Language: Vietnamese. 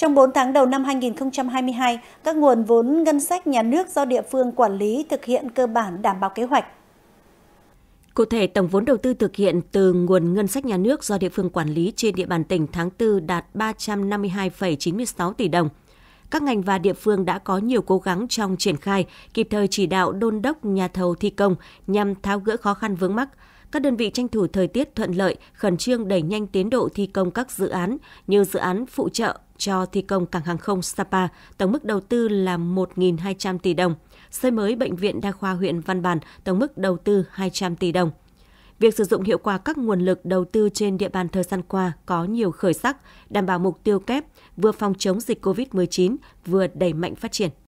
Trong 4 tháng đầu năm 2022, các nguồn vốn ngân sách nhà nước do địa phương quản lý thực hiện cơ bản đảm bảo kế hoạch. Cụ thể, tổng vốn đầu tư thực hiện từ nguồn ngân sách nhà nước do địa phương quản lý trên địa bàn tỉnh tháng 4 đạt 352,96 tỷ đồng. Các ngành và địa phương đã có nhiều cố gắng trong triển khai, kịp thời chỉ đạo đôn đốc nhà thầu thi công nhằm tháo gỡ khó khăn vướng mắc, các đơn vị tranh thủ thời tiết thuận lợi, khẩn trương đẩy nhanh tiến độ thi công các dự án như dự án phụ trợ cho thi công cảng hàng không Sapa, tổng mức đầu tư là 1.200 tỷ đồng. Xây mới bệnh viện đa khoa huyện Văn Bàn, tổng mức đầu tư 200 tỷ đồng. Việc sử dụng hiệu quả các nguồn lực đầu tư trên địa bàn thời gian qua có nhiều khởi sắc, đảm bảo mục tiêu kép vừa phòng chống dịch COVID-19, vừa đẩy mạnh phát triển